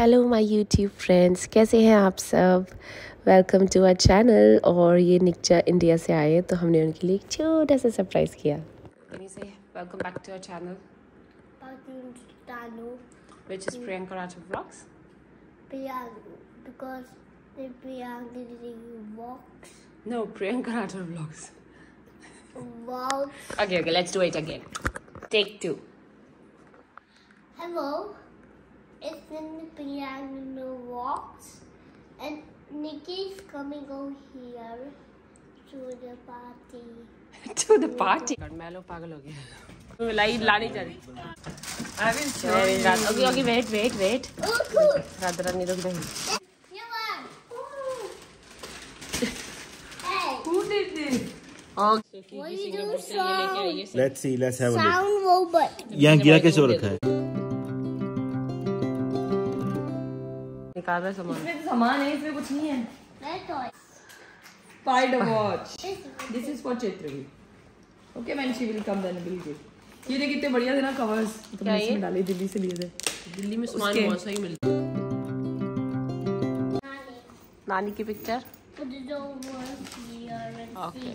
Hello my YouTube friends कैसे हैं आप सब वेलकम टू आर चैनल और ये निकचा इंडिया से आए तो हमने उनके लिए एक छोटा सा सरप्राइज़ किया welcome back to our channel which is Priyanka Raj vlogs because Priyanka vlogs no Priyanka Raj vlogs vlogs okay okay let's do it again take 2 hello is in the piano box, and Nikki is coming over here to the party. to the party? God, Milo pagal ho I will show you. Okay, okay, wait, wait, wait. Radharani ruk bhai. Okay, let's see, let's have a look. Yeah, Gira, what's रखा है बेकार है सामान इसमें तो सामान है इसमें कुछ नहीं है spider watch this is for Chaitravi okay man she will come then will give ये देखिए कितने बढ़िया थे ना कवर्स तो तुमने इसमें डाले दिल्ली से लिए थे दिल्ली में सामान बहुत सही मिलता है नानी की पिक्चर ओके okay.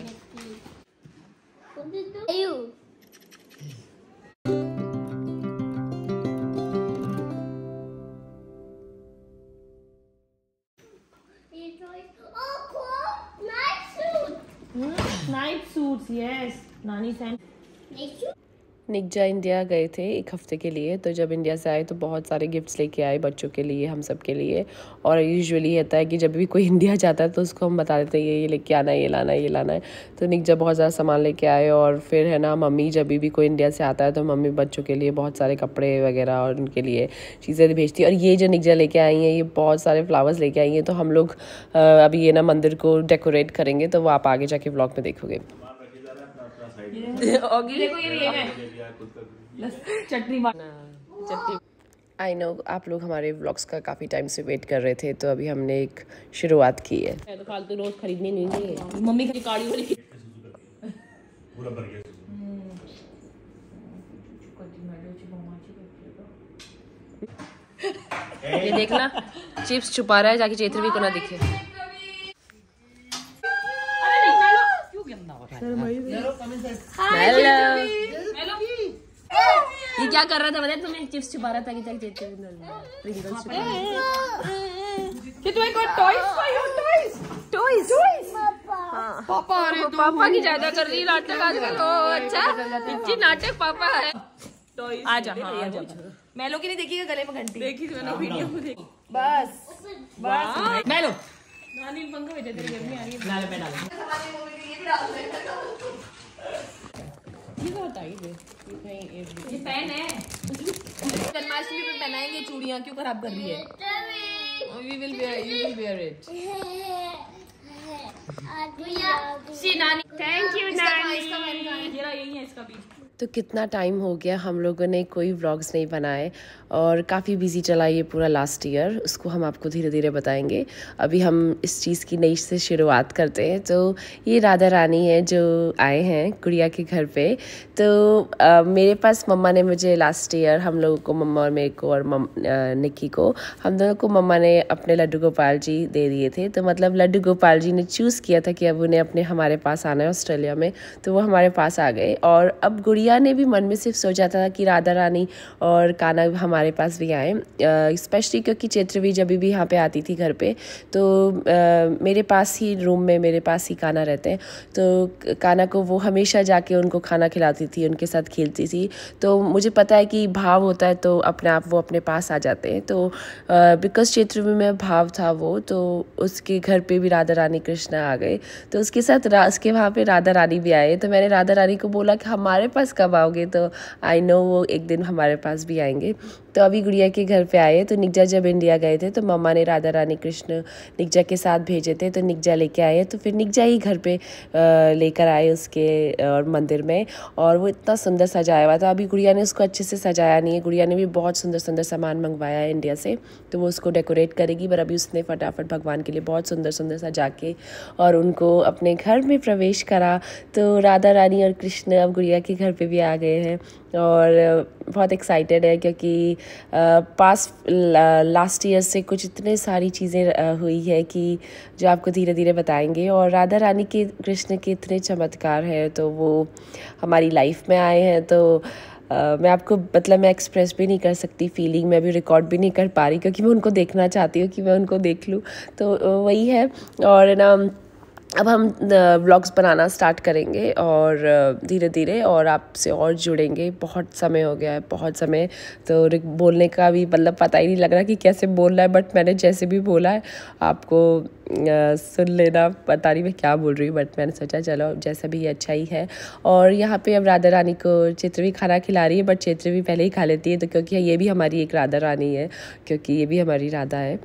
नानी निक जा इंडिया गए थे एक हफ़्ते के लिए तो जब इंडिया से आए तो बहुत सारे गिफ्ट्स लेके आए बच्चों के लिए हम सब के लिए और यूजुअली होता है कि जब भी कोई इंडिया जाता है तो उसको हम बता देते हैं ये ये लेके आना है ये लाना है ये लाना है तो निक बहुत ज़्यादा सामान लेके आए और फिर है ना मम्मी जब भी कोई इंडिया से आता है तो मम्मी बच्चों के लिए बहुत सारे कपड़े वगैरह और उनके लिए चीज़ें भेजती है और ये जो निकजा लेके आई हैं ये बहुत सारे फ्लावर्स लेके आई हैं तो हम लोग अभी ये ना मंदिर को डेकोरेट करेंगे तो वो आप आगे जाके ब्लॉग में देखोगे आई नो आप लोग हमारे व्लॉग्स का काफ़ी टाइम से वेट कर रहे थे तो अभी हमने एक शुरुआत की है तो मम्मी ये देखना चिप्स छुपा रहा है जाके चेत्र भी को ना दिखे हेलो ये क्या कर रहा था तुम्हें चिप्स छुपा रहा था कि तक पापा पापा की ज्यादा कर रही नाटक आजकल तो अच्छा इतनी नाटक पापा है हाँ, मैलो की नहीं देखी गले में घंटी देखी मैंने हाँ, वीडियो हाँ। में देखी बस बस मैलो नानी पंखा आ रही है ये पेन है जन्माष्टमी पे पहनाएंगे चूड़िया क्यों खराब कर रही है वी नानी थैंक यू नानी इसका यही है इसका भी तो कितना टाइम हो गया हम लोगों ने कोई व्लॉग्स नहीं बनाए और काफ़ी बिजी चला ये पूरा लास्ट ईयर उसको हम आपको धीरे धीरे बताएंगे अभी हम इस चीज़ की नई से शुरुआत करते हैं तो ये राधा रानी है जो आए हैं कुड़िया के घर पे तो आ, मेरे पास मम्मा ने मुझे लास्ट ईयर हम लोगों को मम्मा और मेरे को और मम निक्की को हम दोनों को मम्मा ने अपने लड्डू गोपाल जी दे दिए थे तो मतलब लड्डू गोपाल जी ने चूज़ किया था कि अब उन्हें अपने हमारे पास आना है ऑस्ट्रेलिया में तो वो हमारे पास आ गए और अब गुड़िया दिया ने भी मन में सिर्फ सोचा था कि राधा रानी और काना हमारे पास भी आए स्पेशली क्योंकि भी जब भी यहाँ पे आती थी घर पे तो आ, मेरे पास ही रूम में मेरे पास ही काना रहते हैं तो काना को वो हमेशा जाके उनको खाना खिलाती थी उनके साथ खेलती थी तो मुझे पता है कि भाव होता है तो अपने आप वो अपने पास आ जाते हैं तो बिकॉज चैत्रवी में भाव था वो तो उसके घर पर भी राधा रानी कृष्णा आ गए तो उसके साथ उसके वहाँ पर राधा रानी भी आए तो मैंने राधा रानी को बोला कि हमारे पास कब आओगे तो आई नो वो एक दिन हमारे पास भी आएंगे तो अभी गुड़िया के घर पे आए तो निकजा जब इंडिया गए थे तो मम्मा ने राधा रानी कृष्ण निकजा के साथ भेजे थे तो निकजा लेके आए तो फिर निकजा ही घर पे लेकर आए उसके और मंदिर में और वो इतना सुंदर सजाया हुआ था अभी गुड़िया ने उसको अच्छे से सजाया नहीं है गुड़िया ने भी बहुत सुंदर सुंदर सामान मंगवाया है इंडिया से तो वो उसको डेकोरेट करेगी पर अभी उसने फटाफट भगवान के लिए बहुत सुंदर सुंदर सजा के और उनको अपने घर में प्रवेश करा तो राधा रानी और कृष्ण अब गुड़िया के घर पर भी आ गए हैं और बहुत एक्साइटेड है क्योंकि पास लास्ट ईयर से कुछ इतने सारी चीज़ें हुई है कि जो आपको धीरे धीरे बताएंगे और राधा रानी के कृष्ण के इतने चमत्कार हैं तो वो हमारी लाइफ में आए हैं तो Uh, मैं आपको मतलब मैं एक्सप्रेस भी नहीं कर सकती फीलिंग मैं भी रिकॉर्ड भी नहीं कर पा रही क्योंकि मैं उनको देखना चाहती हूँ कि मैं उनको देख लूँ तो वही है और ना अब हम व्लॉग्स uh, बनाना स्टार्ट करेंगे और uh, धीरे धीरे और आपसे और जुड़ेंगे बहुत समय हो गया है बहुत समय तो बोलने का भी मतलब पता ही नहीं लग रहा कि कैसे बोल रहा है बट मैंने जैसे भी बोला है आपको uh, सुन लेना पता नहीं मैं क्या बोल रही हूँ बट मैंने सोचा चलो जैसा भी अच्छा ही है और यहाँ पे अब राधा रानी को भी खाना खिला रही है बट भी पहले ही खा लेती है तो क्योंकि ये भी हमारी एक राधा रानी है क्योंकि ये भी हमारी राधा है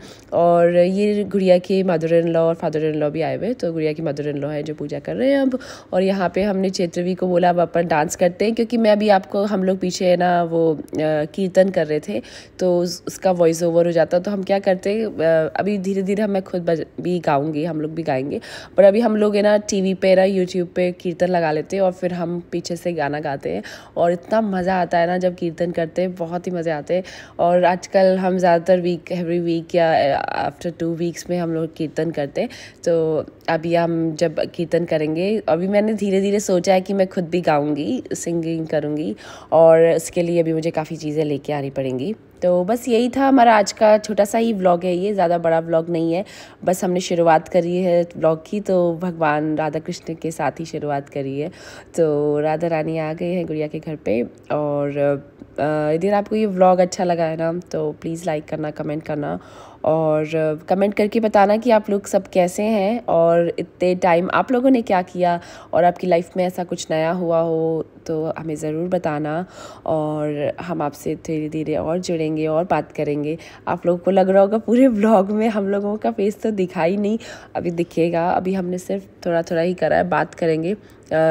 और ये गुड़िया के मदर इन लॉ और फादर इन लॉ भी आए हुए तो गुड़िया मेरा की मदर इन लॉ है जो पूजा कर रहे हैं अब और यहाँ पे हमने चेत्रवी को बोला अब अपन डांस करते हैं क्योंकि मैं अभी आपको हम लोग पीछे है ना वो कीर्तन कर रहे थे तो उसका वॉइस ओवर हो जाता तो हम क्या करते अभी धीरे धीरे हमें खुद भी गाऊँगी हम लोग भी गाएंगे पर अभी हम लोग है ना टी वी ना यूट्यूब पर कीर्तन लगा लेते हैं और फिर हम पीछे से गाना गाते हैं और इतना मज़ा आता है ना जब कीर्तन करते हैं बहुत ही मज़े आते हैं और आजकल हम ज़्यादातर वीक एवरी वीक या आफ्टर टू वीक्स में हम लोग कीर्तन करते हैं तो अभी हम जब कीर्तन करेंगे अभी मैंने धीरे धीरे सोचा है कि मैं खुद भी गाऊंगी सिंगिंग करूंगी और उसके लिए अभी मुझे काफ़ी चीज़ें लेके आनी पड़ेंगी तो बस यही था हमारा आज का छोटा सा ही व्लॉग है ये ज़्यादा बड़ा व्लॉग नहीं है बस हमने शुरुआत करी है व्लॉग की तो भगवान राधा कृष्ण के साथ ही शुरुआत करी है तो राधा रानी आ गए हैं गुड़िया के घर पे और यदि आपको ये व्लॉग अच्छा लगा है ना तो प्लीज़ लाइक करना कमेंट करना और कमेंट करके बताना कि आप लोग सब कैसे हैं और इतने टाइम आप लोगों ने क्या किया और आपकी लाइफ में ऐसा कुछ नया हुआ हो तो हमें ज़रूर बताना और हम आपसे धीरे धीरे और जुड़ेंगे करेंगे और बात करेंगे आप लोगों को लग रहा होगा पूरे ब्लॉग में हम लोगों का फेस तो दिखाई नहीं अभी दिखेगा अभी हमने सिर्फ थोड़ा थोड़ा ही करा है बात करेंगे आ,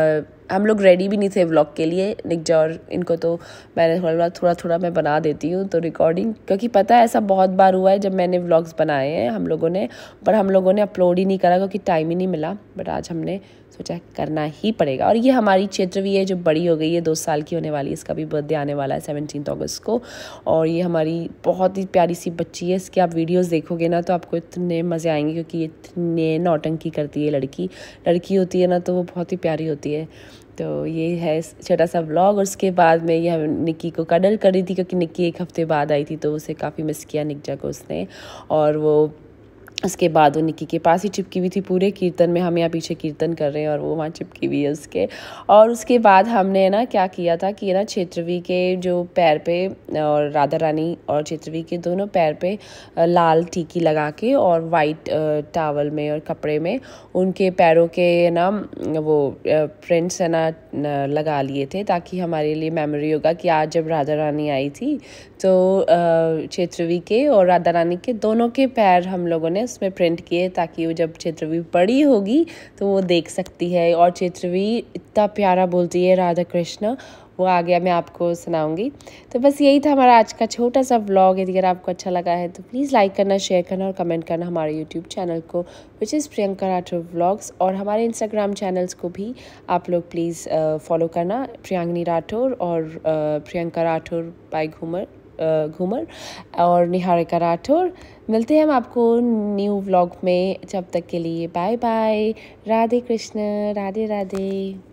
हम लोग रेडी भी नहीं थे व्लॉग के लिए निकजा और इनको तो मैंने थोड़ा थोड़ा थोड़ा मैं बना देती हूँ तो रिकॉर्डिंग क्योंकि पता है ऐसा बहुत बार हुआ है जब मैंने व्लॉग्स बनाए हैं हम लोगों ने पर हम लोगों ने अपलोड ही नहीं करा क्योंकि टाइम ही नहीं मिला बट आज हमने सोचा करना ही पड़ेगा और ये हमारी क्षेत्र भी है जो बड़ी हो गई है दो साल की होने वाली है इसका भी बर्थडे आने वाला है सेवनटीन अगस्त को और ये हमारी बहुत ही प्यारी सी बच्ची है इसके आप वीडियोस देखोगे ना तो आपको इतने मज़े आएंगे क्योंकि इतने नौटंकी करती है लड़की लड़की होती है ना तो वो बहुत ही प्यारी होती है तो ये है छोटा सा ब्लॉग और उसके बाद में यह निक्की को कडल कर रही थी क्योंकि निक्की एक हफ़्ते बाद आई थी तो उसे काफ़ी मिस किया निकजा को उसने और वो उसके बाद वो निक्की के पास ही चिपकी हुई थी पूरे कीर्तन में हम यहाँ पीछे कीर्तन कर रहे हैं और वो वहाँ चिपकी हुई है उसके और उसके बाद हमने ना क्या किया था कि ना क्षेत्रवी के जो पैर पे और राधा रानी और क्षेत्रवी के दोनों पैर पे लाल टीकी लगा के और वाइट टावल में और कपड़े में उनके पैरों के ना वो प्रिंट्स है ना लगा लिए थे ताकि हमारे लिए मेमोरी होगा कि आज जब राधा रानी आई थी तो क्षेत्रवी के और राधा रानी के दोनों के पैर हम लोगों ने उसमें प्रिंट किए ताकि वो जब क्षेत्रवी बड़ी होगी तो वो देख सकती है और क्षेत्रवी इतना प्यारा बोलती है राधा कृष्ण वो आ गया मैं आपको सुनाऊंगी तो बस यही था हमारा आज का छोटा सा व्लॉग यदि अगर आपको अच्छा लगा है तो प्लीज़ लाइक करना शेयर करना और कमेंट करना हमारे यूट्यूब चैनल को which is Priyanka Rathore vlogs और हमारे इंस्टाग्राम चैनल्स को भी आप लोग प्लीज़ फॉलो करना प्रियांगनी राठौर और प्रियंका राठौर बाई घूमर घूमर और निहारिका राठौर मिलते हैं हम आपको न्यू व्लॉग में जब तक के लिए बाय बाय राधे कृष्ण राधे राधे